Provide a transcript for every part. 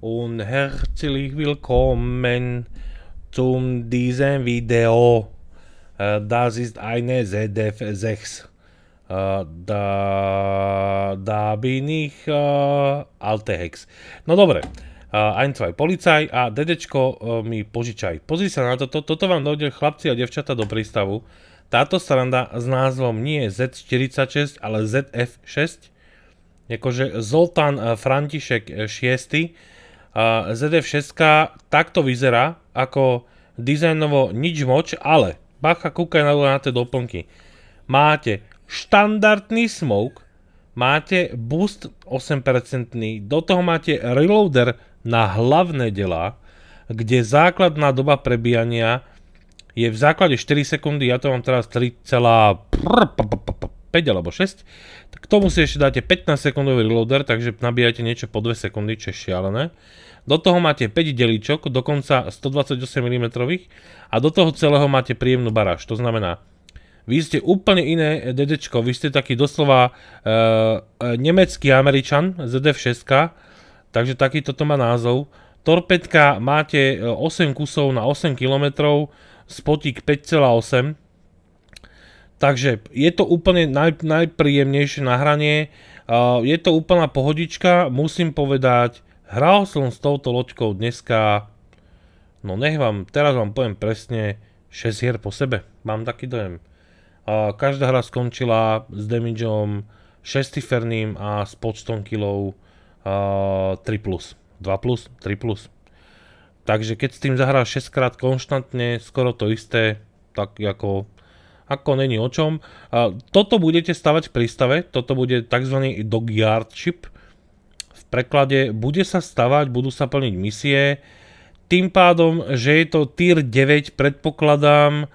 und herzlich willkommen zu diesem Video. Eh, das ist eine ZDF6. Eh, da, da bin ich äh, alte Hex. No dobre, ein, zwei policaj a dedečko mi požičaj. Pozri sa na toto, toto vám dojde chlapci a devčata do prístavu. Táto stranda s názvom nie je Z46, ale ZF6. Jakože Zoltán František VI a ZD6 takto vyzerá ako dizajnovo nič moč, ale bacha, kúkaj na, na tie doplnky. Máte štandardný smoke, máte boost 8%, do toho máte reloader na hlavné delá, kde základná doba prebíjania je v základe 4 sekundy, ja to mám teraz 3,5 alebo 6, k tomu si ešte dáte 15 sekundový reloader, takže nabíjate niečo po 2 sekundy, čo je šialené. Do toho máte 5 deličok, dokonca 128 mm a do toho celého máte príjemnú baráž. To znamená, vy ste úplne iné eh, dedečko, vy ste taký doslova e, nemecký američan ZF6, takže takýto to má názov. Torpedka máte 8 kusov na 8 km, spotík 5,8 Takže je to úplne naj, najpríjemnejšie nahranie, uh, je to úplná pohodička, musím povedať, hral som s touto loďkou dneska, no nech vám, teraz vám poviem presne, 6 hier po sebe, mám taký dojem. Uh, každá hra skončila s damageom 6 ciferným a s počtom kilov uh, 3+, 2+, 3+. Takže keď s tým zahráš 6 krát konštantne, skoro to isté, tak ako ako není o čom. Toto budete stavať v prístave, toto bude tzv. dogyard ship. V preklade bude sa stavať, budú sa plniť misie, tým pádom, že je to tier 9, predpokladám,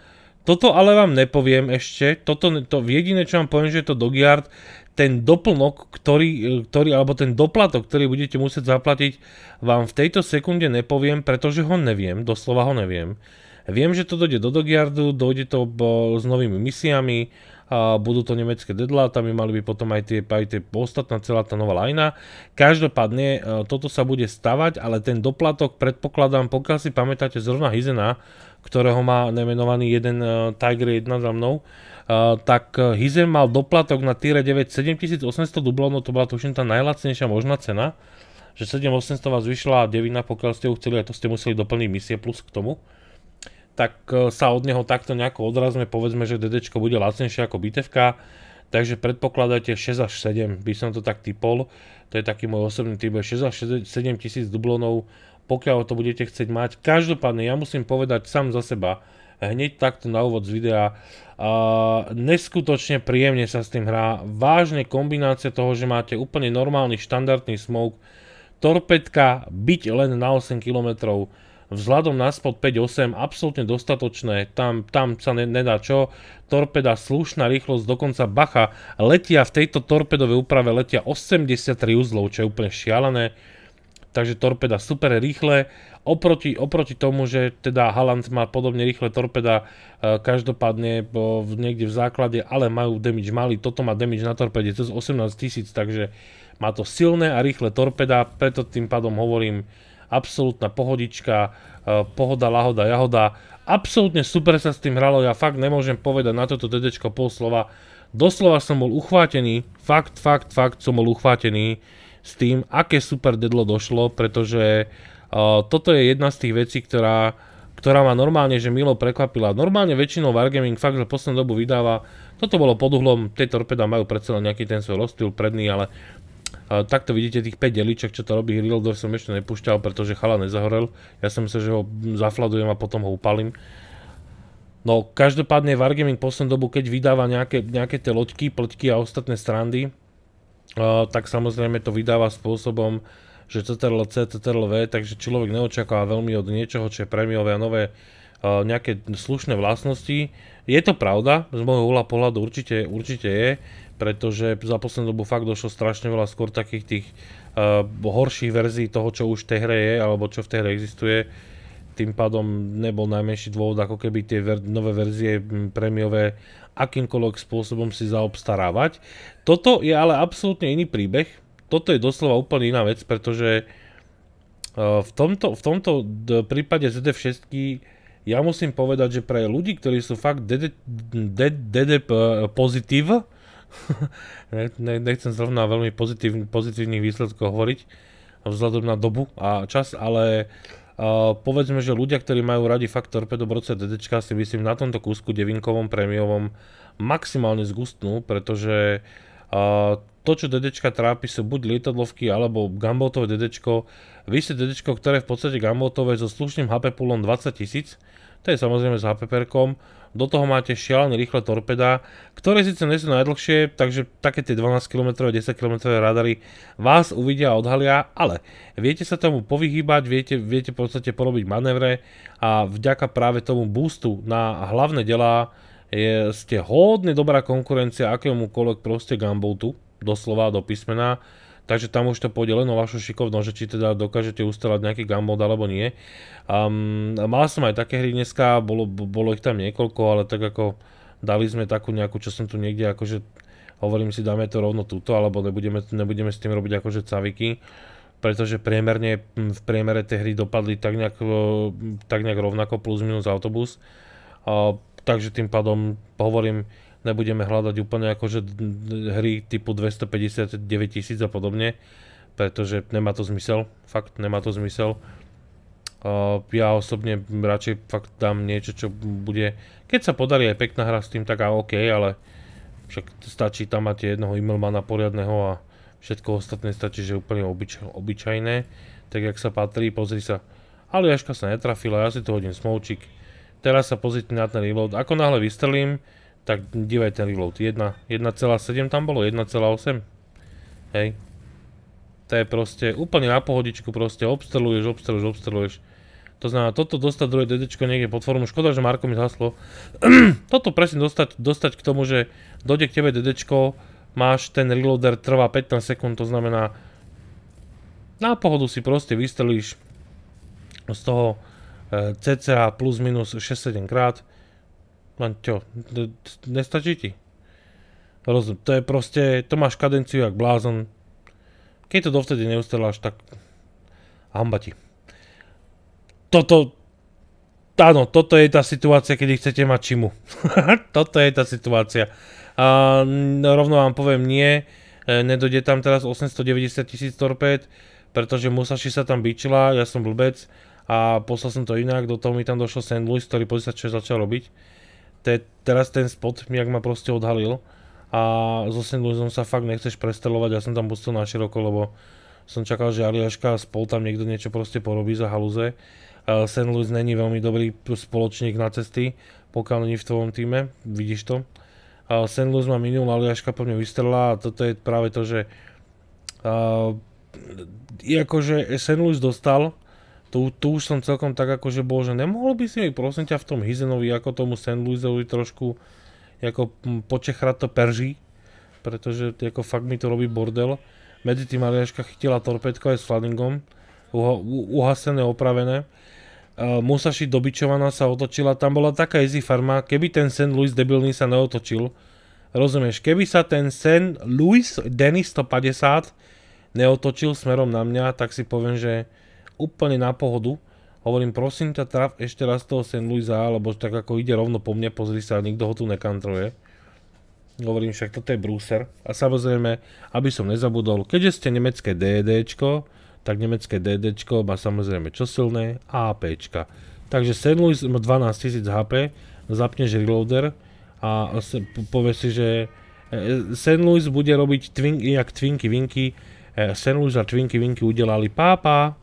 toto ale vám nepoviem ešte, toto, to jediné, čo vám poviem, že je to Dogyard, ten doplnok, ktorý, ktorý, alebo ten doplatok, ktorý budete musieť zaplatiť, vám v tejto sekunde nepoviem, pretože ho neviem, doslova ho neviem. Viem, že to dojde do Dogiardu, dojde to bo, s novými misiami, a budú to nemecké deadlátami, mali by potom aj tie, aj tie ostatná celá tá nová lajna. Každopádne e, toto sa bude stavať, ale ten doplatok predpokladám, pokiaľ si pamätáte zrovna Hizena, ktorého má nemenovaný jeden e, Tiger 1 za mnou, e, tak Hizen mal doplatok na Tire 9 7800 dublov, no to bola tuším tá najlacnejšia možná cena že 7800 vás vyšla a 9, pokiaľ ste ju chceli, a to ste museli doplniť misie plus k tomu tak e, sa od neho takto nejako odrazme, povedzme, že DD bude lacnejšie ako bitevka, takže predpokladajte 6 až 7, by som to tak typol, to je taký môj osobný typ, 6 až 7 tisíc dublonov, pokiaľ to budete chcieť mať. Každopádne, ja musím povedať sám za seba, hneď takto na úvod z videa, uh, neskutočne príjemne sa s tým hrá, vážne kombinácia toho, že máte úplne normálny štandardný smoke, torpedka, byť len na 8 kilometrov, vzhľadom na spod 5.8 absolútne dostatočné, tam, tam sa ne, nedá čo, torpeda slušná rýchlosť, dokonca bacha, letia v tejto torpedovej úprave letia 83 uzlov, čo je úplne šialené, takže torpeda super rýchle, oproti, oproti tomu, že teda Haaland má podobne rýchle torpeda, e, každopádne bo v, niekde v základe, ale majú damage malý, toto má damage na torpede cez 18 tisíc, takže má to silné a rýchle torpeda, preto tým pádom hovorím, absolútna pohodička, e, pohoda, lahoda, jahoda. Absolútne super sa s tým hralo, ja fakt nemôžem povedať na toto dedečko pol slova. Doslova som bol uchvátený, fakt, fakt, fakt som bol uchvátený s tým, aké super dedlo došlo, pretože e, toto je jedna z tých vecí, ktorá, ktorá ma normálne, že milo prekvapila. Normálne väčšinou Wargaming fakt že poslednú dobu vydáva, toto bolo pod uhlom, tie torpeda majú predsa len nejaký ten svoj rozstýl predný, ale takto vidíte tých 5 deliček, čo to robí Hrildor som ešte nepúšťal, pretože chala nezahorel. Ja som myslel, že ho zafladujem a potom ho upalím. No, každopádne Wargaming poslednú dobu, keď vydáva nejaké, tie loďky, plťky a ostatné strandy, tak samozrejme to vydáva spôsobom, že CTRL-C, CTRL-V, takže človek neočakáva veľmi od niečoho, čo je prémiové a nové nejaké slušné vlastnosti, je to pravda, z môjho uhla pohľadu určite, určite je, pretože za poslednú dobu fakt došlo strašne veľa skôr takých tých uh, horších verzií toho, čo už v tej hre je, alebo čo v tej hre existuje. Tým pádom nebol najmenší dôvod, ako keby tie ver- nové verzie hm, premiové akýmkoľvek spôsobom si zaobstarávať. Toto je ale absolútne iný príbeh. Toto je doslova úplne iná vec, pretože uh, v tomto, v tomto prípade zd 6 ja musím povedať, že pre ľudí, ktorí sú fakt DD, DD eh, pozitív, nechcem zrovna veľmi pozitív, pozitívnych výsledkov hovoriť, vzhľadom na dobu a čas, ale uh, povedzme, že ľudia, ktorí majú radi fakt Torpedo Broce DDčka, si myslím na tomto kúsku devinkovom premiovom maximálne zgustnú, pretože uh, to, čo DDčka trápi, sú buď lietadlovky alebo gambotové DDčko, Vysí DDčko, ktoré v podstate gamotové so slušným HP poolom 20 tisíc, to je samozrejme s HP perkom, do toho máte šialené rýchle torpedá, ktoré síce nie sú najdlhšie, takže také tie 12 km, 10 km radary vás uvidia a odhalia, ale viete sa tomu povyhýbať, viete, viete v podstate porobiť manévre a vďaka práve tomu boostu na hlavné delá je, ste hodne dobrá konkurencia akémukoľvek proste gamboutu, doslova do písmena, takže tam už to pôjde len o vašu šikovnosť, že či teda dokážete ustelať nejaký gamble alebo nie. Um, mal som aj také hry dneska, bolo, bolo ich tam niekoľko, ale tak ako dali sme takú nejakú, čo som tu niekde akože hovorím si, dáme to rovno túto, alebo nebudeme, nebudeme s tým robiť akože caviky pretože priemerne, v priemere tie hry dopadli tak nejak, e, tak nejak rovnako plus minus autobus. takže tým pádom hovorím, nebudeme hľadať úplne akože hry typu 259 tisíc a podobne, pretože nemá to zmysel, fakt nemá to zmysel. Uh, ja osobne radšej fakt dám niečo, čo bude, keď sa podarí aj pekná hra s tým, tak a OK, ale však stačí tam mať jednoho emailmana poriadneho a všetko ostatné stačí, že úplne obyč, obyčajné, tak jak sa patrí, pozri sa, ale Jaška sa netrafila, ja si to hodím smoučik, teraz sa pozrite na ten reload, ako náhle vystrelím, tak divaj ten reload, 1,7 tam bolo, 1,8. Hej. To je proste úplne na pohodičku, proste obstreluješ, obstreluješ, obstreluješ. To znamená, toto dostať druhé dedečko niekde pod formu, škoda, že Marko mi zhaslo. toto presne dostať, dostať k tomu, že dojde k tebe dedečko, máš ten reloader, trvá 15 sekúnd, to znamená, na pohodu si proste vystrelíš z toho e, cca plus minus 6-7 krát len čo, nestačí ti. Rozum, to je proste, to máš kadenciu jak blázon. Keď to dovtedy neustreláš, tak hamba ti. Toto, áno, toto je tá situácia, kedy chcete mať čimu. toto je tá situácia. A rovno vám poviem, nie, e, nedojde tam teraz 890 tisíc torpéd, pretože Musashi sa tam byčila, ja som blbec a poslal som to inak, do toho mi tam došlo St. Louis, ktorý pozrieť, čo začal robiť te, teraz ten spot, jak ma proste odhalil a so St. Louisom sa fakt nechceš prestrelovať, ja som tam pustil na široko, lebo som čakal, že Aliaška a spol tam niekto niečo proste porobí za haluze. Uh, e, St. Louis není veľmi dobrý spoločník na cesty, pokiaľ není v tvojom týme, vidíš to. Uh, e, St. Louis ma minul, Aliaška po mne vystrelila a toto je práve to, že uh, e, akože St. Louis dostal tu, tu už som celkom tak že bol, že nemohol by si mi prosím ťa v tom Hizenovi ako tomu St. Louisovi trošku ako počechrať to perží, pretože ako fakt mi to robí bordel. Medzi tým Aliaška chytila torpedko aj s Fladingom, uh, uhasené, opravené. Uh, Musashi dobičovaná sa otočila, tam bola taká easy farma, keby ten St. Louis debilný sa neotočil, rozumieš, keby sa ten St. Louis Denis 150 neotočil smerom na mňa, tak si poviem, že úplne na pohodu. Hovorím, prosím ťa, traf ešte raz toho St. Louisa, lebo tak ako ide rovno po mne, pozri sa, nikto ho tu nekantruje. Hovorím, však toto je brúser. A samozrejme, aby som nezabudol, keďže ste nemecké DDčko, tak nemecké DDčko má samozrejme čo silné? APčka. Takže St. Louis má 12 000 HP, zapneš reloader a povie si, že e, e, St. Louis bude robiť twinky, jak Twinky Winky, e, St. Louis a Twinky Winky udelali pápa.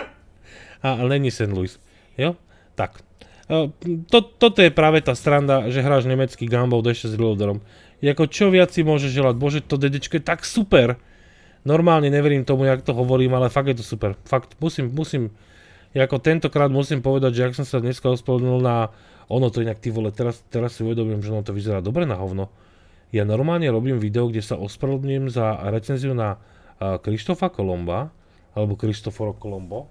a není St. Louis. Jo? Tak. E, to, toto je práve tá stranda, že hráš nemecký gumball ešte s reloaderom. Jako čo viac si môže želať, bože to dedečko je tak super. Normálne neverím tomu, jak to hovorím, ale fakt je to super. Fakt, musím, musím, ako tentokrát musím povedať, že ak som sa dneska ospovedlnil na ono to inak ty vole, teraz, teraz si uvedomím, že ono to vyzerá dobre na hovno. Ja normálne robím video, kde sa ospravedlňujem za recenziu na e, Krištofa uh, Kolomba, alebo Cristoforo Colombo.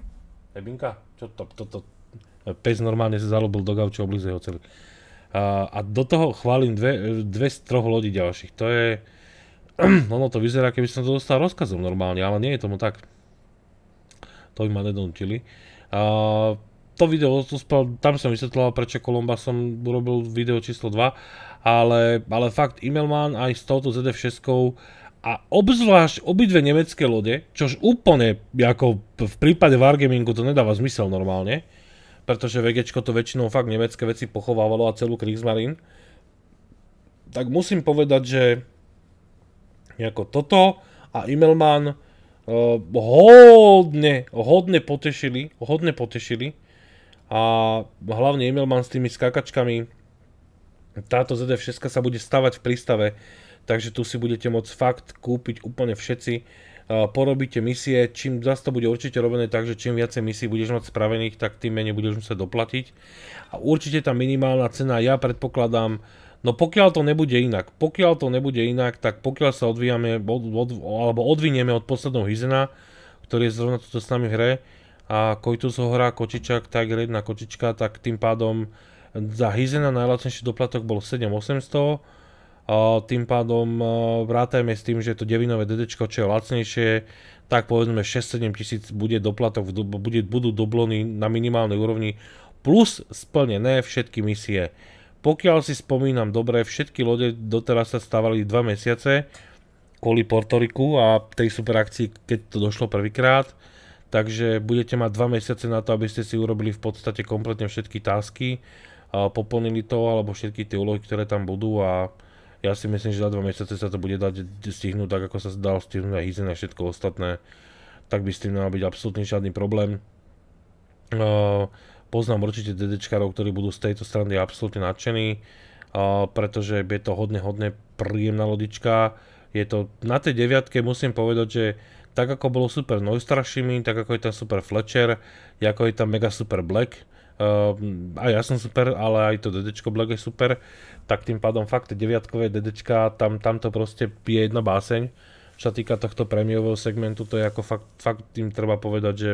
Ebinka? Čo to, toto? To, pes normálne sa zalobil do gauče, oblize ho celý. A, a do toho chválim dve, dve z troch lodí ďalších. To je... ono to vyzerá, keby som to dostal rozkazom normálne, ale nie je tomu tak. To by ma nedonutili. A, to video, to spal, tam som vysvetloval, prečo Kolomba som urobil video číslo 2, ale, ale fakt Emailman aj s touto ZF6 a obzvlášť obidve nemecké lode, čož úplne ako v prípade Wargamingu to nedáva zmysel normálne, pretože VGčko to väčšinou fakt nemecké veci pochovávalo a celú Kriegsmarine, tak musím povedať, že nejako toto a Immelman uh, eh, hodne, hodne potešili, hodne potešili a hlavne Immelman s tými skakačkami táto ZF6 sa bude stavať v prístave, takže tu si budete môcť fakt kúpiť úplne všetci. E, porobíte misie, čím zase to bude určite robené tak, že čím viacej misií budeš mať spravených, tak tým menej budeš musieť doplatiť. A určite tá minimálna cena, ja predpokladám, No pokiaľ to nebude inak, pokiaľ to nebude inak, tak pokiaľ sa odvíjame, od, od, alebo odvinieme od posledného Hyzena, ktorý je zrovna toto s nami v hre, a Koitus ho hrá Kočičak, Tiger 1 Kočička, tak tým pádom za Hizena najlacnejší doplatok bol 7800, tým pádom e, vrátajme s tým, že to devinové DD, čo je lacnejšie, tak povedzme 6-7 tisíc bude doplatok, bude, budú doblony na minimálnej úrovni, plus splnené všetky misie. Pokiaľ si spomínam dobre, všetky lode doteraz sa stávali 2 mesiace kvôli Portoriku a tej super akcii, keď to došlo prvýkrát, takže budete mať 2 mesiace na to, aby ste si urobili v podstate kompletne všetky tásky poplnili to, alebo všetky tie úlohy, ktoré tam budú a ja si myslím, že za dva mesiace sa to bude dať stihnúť tak, ako sa dal stihnúť aj Hizen a všetko ostatné. Tak by s tým nemal byť absolútne žiadny problém. poznám určite dedečkárov, ktorí budú z tejto strany absolútne nadšení, pretože je to hodne, hodne príjemná lodička. Je to, na tej deviatke musím povedať, že tak ako bolo super Noistrašimi, tak ako je tam super Fletcher, ako je tam mega super Black, Ehm, aj ja som super, ale aj to DDčko Black je super, tak tým pádom fakt deviatkové DDčka, tam, tam to proste pije jedna báseň. Čo sa týka tohto prémiového segmentu, to je ako fakt, fakt tým treba povedať, že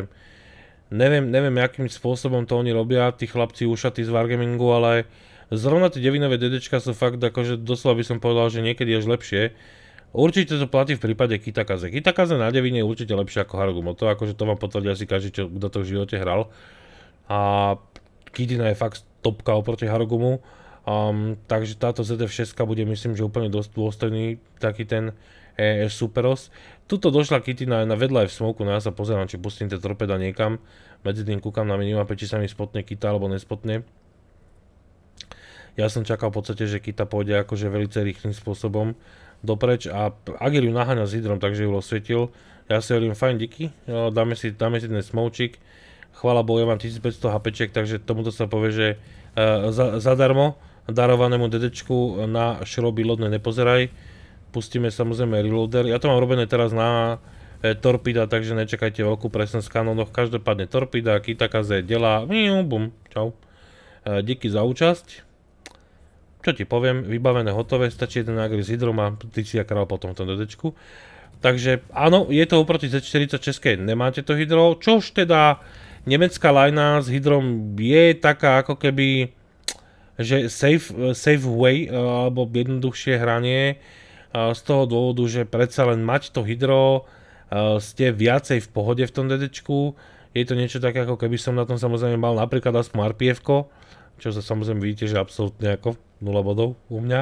neviem, neviem, akým spôsobom to oni robia, tí chlapci ušatí z Wargamingu, ale zrovna tie devinové DDčka sú fakt akože doslova by som povedal, že niekedy až lepšie. Určite to platí v prípade Kitakaze. Kitakaze na devine je určite lepšie ako Harugumo, to akože to vám potvrdí asi každý, kto to v živote hral a Kidina je fakt topka oproti Harogumu. Um, takže táto ZF6 bude myslím, že úplne dosť dôstojný taký ten e, e, superos. Tuto došla Kitina na vedľa aj v smoku, no ja sa pozerám, či pustím tie torpeda niekam. Medzi tým kúkam na minimape, či sa mi spotne Kita alebo nespotne. Ja som čakal v podstate, že Kita pôjde akože velice rýchlým spôsobom dopreč a Agil ju naháňa s Hydrom, takže ju osvietil. Ja si hovorím, fajn, díky, no, dáme si, dáme si ten smovčík Chvala Bohu, ja mám 1500 HP, takže tomuto sa povie, že e, zadarmo darovanému dedečku na šroby lodné nepozeraj. Pustíme samozrejme reloader. Ja to mám robené teraz na e, torpida, takže nečakajte veľkú presnosť z kanónoch. Každopádne torpida, Kitakaze, delá, bum, čau. E, díky za účasť. Čo ti poviem, vybavené, hotové, stačí jeden agri s hydrom a ty si ja král potom v tom dedečku. Takže áno, je to oproti Z46, nemáte to hydro, čož teda nemecká lajna s Hydrom je taká ako keby že safe, safe way eh, alebo jednoduchšie hranie eh, z toho dôvodu, že predsa len mať to hydro eh, ste viacej v pohode v tom dedečku je to niečo také ako keby som na tom samozrejme mal napríklad aspoň rpf čo sa samozrejme vidíte, že absolútne ako 0 bodov u mňa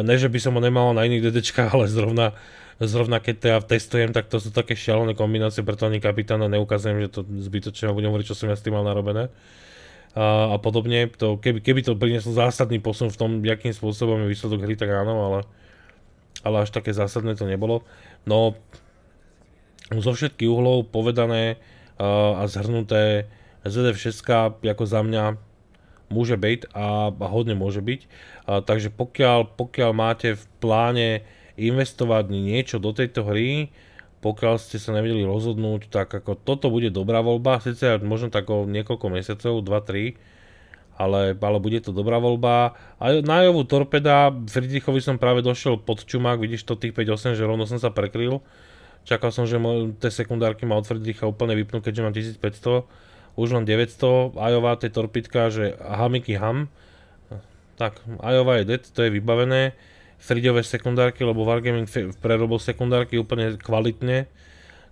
ne, že by som ho nemal na iných dedečkách, ale zrovna zrovna keď to ja teda testujem, tak to sú také šialené kombinácie, preto ani kapitána neukazujem, že to zbytočne budem hovoriť, čo som ja s tým mal narobené. A, a podobne, to, keby, keby to prinieslo zásadný posun v tom, jakým spôsobom je výsledok hry, tak áno, ale, ale až také zásadné to nebolo. No, zo všetkých uhlov povedané a zhrnuté ZF6 ako za mňa môže byť a, a hodne môže byť. A, takže pokiaľ, pokiaľ máte v pláne investovať niečo do tejto hry, pokiaľ ste sa nevedeli rozhodnúť, tak ako toto bude dobrá voľba, sice možno tak o niekoľko mesiacov, 2-3, ale, ale bude to dobrá voľba. A na Jovu Torpeda, Friedrichovi som práve došiel pod čumák, vidíš to tých 5-8, že rovno som sa prekryl. Čakal som, že tie sekundárky ma od Friedricha úplne vypnú, keďže mám 1500, už len 900, Ajová, tie torpidka, že hamiky ham. Tak, Ajová je dead, to je vybavené stridové sekundárky, lebo Wargaming prerobil sekundárky úplne kvalitne.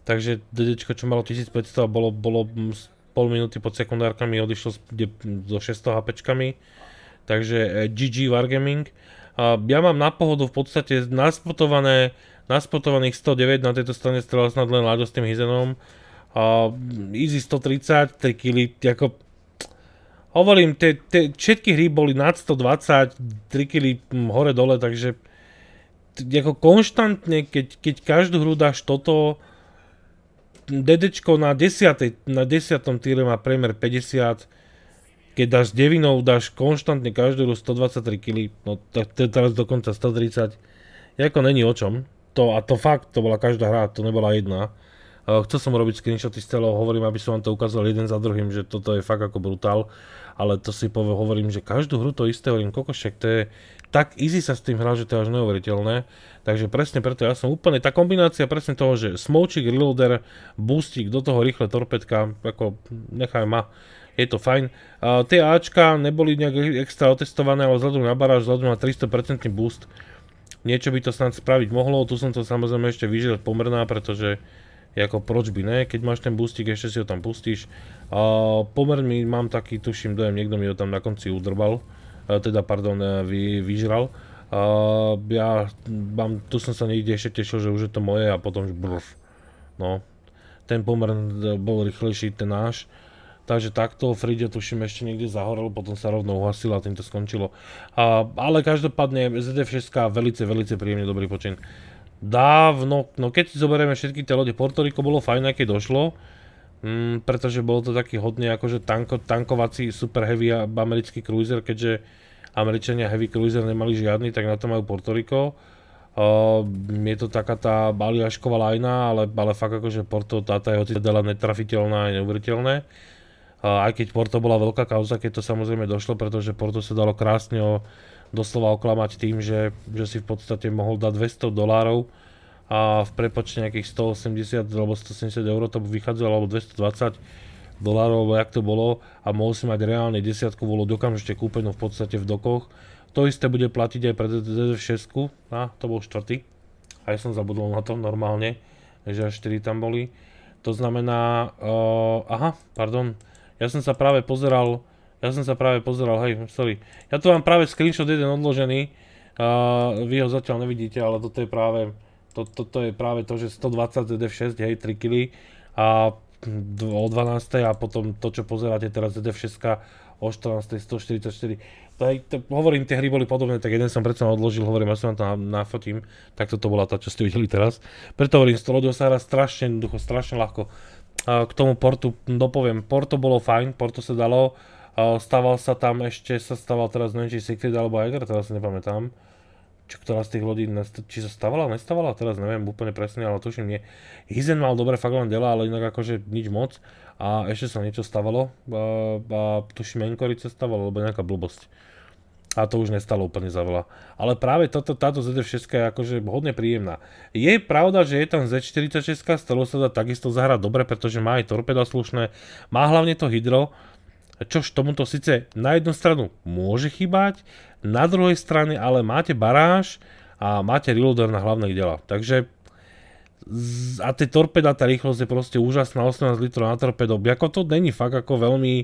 Takže DD, čo malo 1500 a bolo, bolo mm, pol minúty pod sekundárkami, odišlo so 600 HP. Takže GG e, Wargaming. A ja mám na pohodu v podstate naspotované, naspotovaných 109, na tejto strane strelal snad len Lado s tým Hizenom. A mm, easy 130, 3 kg, ako Hovorím, te, te, všetky hry boli nad 120, kg hore-dole, takže ako konštantne, keď, keď každú hru dáš toto, dedečko na 10. na 10. týre má priemer 50, keď dáš devinou, dáš konštantne každú hru 123 kg, no tak teraz dokonca 130, ako není o čom. To, a to fakt, to bola každá hra, to nebola jedna. Eh, chcel som robiť screenshoty z celého, hovorím, aby som vám to ukázal jeden za druhým, že toto je fakt ako brutál. Ale to si povedal, hovorím, že každú hru to isté, hovorím, kokošek, to je tak easy sa s tým hrá, že to je až neuveriteľné. Takže presne preto ja som úplne, tá kombinácia presne toho, že smoučík, reloader, boostík, do toho rýchle torpedka, ako nechaj ma, je to fajn. tie Ačka neboli nejak extra otestované, ale vzhľadom na baráž, vzhľadom na 300% boost, niečo by to snad spraviť mohlo, tu som to samozrejme ešte vyžiadať pomrná, pretože ako proč by ne, keď máš ten boostik, ešte si ho tam pustíš. Pomer mi mám taký, tuším dojem, niekto mi ho tam na konci udrbal, teda pardon, e, vyžral. ja mám, tu som sa niekde ešte tešil, že už je to moje a potom brf. No, ten pomer bol rýchlejší, ten náš. Takže takto, Fridia tuším ešte niekde zahorel, potom sa rovno uhasil a tým to skončilo. ale každopádne ZF6 veľce, veľce príjemne dobrý počin. Dávno, no keď si zoberieme všetky tie lode, Porto Rico bolo fajn, aké došlo, mm, pretože bol to taký hodný akože tanko, tankovací super heavy americký cruiser, keďže Američania heavy cruiser nemali žiadny, tak na to majú Porto Rico. Uh, je to taká tá baliašková lajna, ale, ale fakt akože Porto, táta je hoci dala teda netrafiteľná a neuveriteľná. Uh, aj keď Porto bola veľká kauza, keď to samozrejme došlo, pretože Porto sa dalo krásne o, doslova oklamať tým, že, že si v podstate mohol dať 200 dolárov a v prepočte nejakých 180 alebo 170 eur to vychádzalo, alebo 220 dolárov, alebo jak to bolo a mohol si mať reálne desiatku, bolo dokamžite kúpenú v podstate v dokoch. To isté bude platiť aj pre DDV6, a to bol štvrtý, ja som zabudol na to normálne, že až 4 tam boli. To znamená, uh, aha, pardon, ja som sa práve pozeral, ja som sa práve pozeral, hej, sorry, ja tu mám práve screenshot jeden odložený, uh, vy ho zatiaľ nevidíte, ale toto je práve to, toto je práve to, že 120 ZF6, hej, 3 kg a o 12. a potom to, čo pozeráte teraz ZF6 o 14. 144. To, hej, to, hovorím, tie hry boli podobné, tak jeden som predsa odložil, hovorím, ja sa vám to nafotím, tak toto bola tá, čo ste videli teraz. Preto hovorím, Stolodio sa hrá strašne jednoducho, strašne ľahko. K tomu portu dopoviem, Porto bolo fajn, Porto sa dalo, stával sa tam ešte, sa stával teraz, neviem, či Secret alebo Eger, teraz si nepamätám čo ktorá z tých lodí, či sa stavala, nestavala, teraz neviem úplne presne, ale tuším nie. Hizen mal dobré dela, ale inak akože nič moc a ešte sa niečo stavalo a, a tuším sa stavalo, alebo nejaká blbosť. A to už nestalo úplne za veľa. Ale práve toto, táto ZD6 je akože hodne príjemná. Je pravda, že je tam Z46, z toho sa dá takisto zahrať dobre, pretože má aj torpeda slušné, má hlavne to hydro, čož tomuto síce na jednu stranu môže chýbať, na druhej strane ale máte baráž a máte reloader na hlavné dela. Takže a tie torpeda, tá rýchlosť je proste úžasná, 18 litrov na torpedo, ako to není fakt ako veľmi,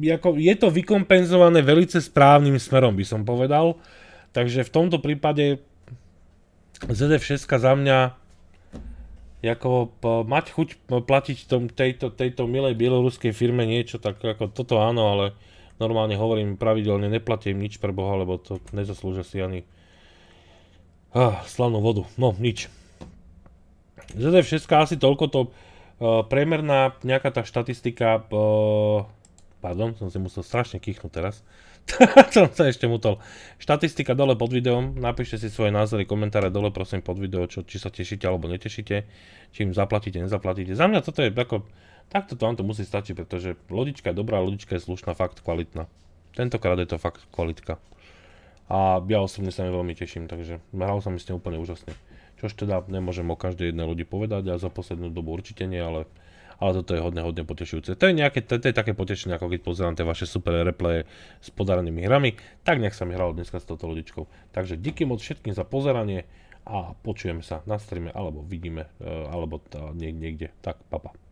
e, ako je to vykompenzované velice správnym smerom by som povedal, takže v tomto prípade ZF6 za mňa ako mať chuť eh, platiť tom, tejto, tejto milej bieloruskej firme niečo, tak ako toto áno, ale normálne hovorím pravidelne, neplatím nič pre Boha, lebo to nezaslúžia si ani ah, slavnú vodu. No, nič. ZF6 asi toľko to uh, priemerná nejaká tá štatistika, uh, pardon, som si musel strašne kýchnuť teraz, som sa ešte mutol. Štatistika dole pod videom, napíšte si svoje názory, komentáre dole prosím pod video, čo, či sa tešíte alebo netešíte, či im zaplatíte, nezaplatíte. Za mňa toto je ako, takto to vám to musí stačiť, pretože lodička je dobrá, lodička je slušná, fakt kvalitná. Tentokrát je to fakt kvalitka. A ja osobne sa mi veľmi teším, takže hral som mi s ňou úplne úžasne. Čož teda nemôžem o každej jednej ľudí povedať a za poslednú dobu určite nie, ale ale toto je hodne, hodne potešujúce. To je, nejaké, to, to je také potešenie, ako keď pozerám tie vaše super replaye s podarenými hrami, tak nech sa mi hralo dneska s touto lodičkou. Takže díky moc všetkým za pozeranie a počujeme sa na streame, alebo vidíme, e, alebo niekde, niekde. Tak, papa. Pa.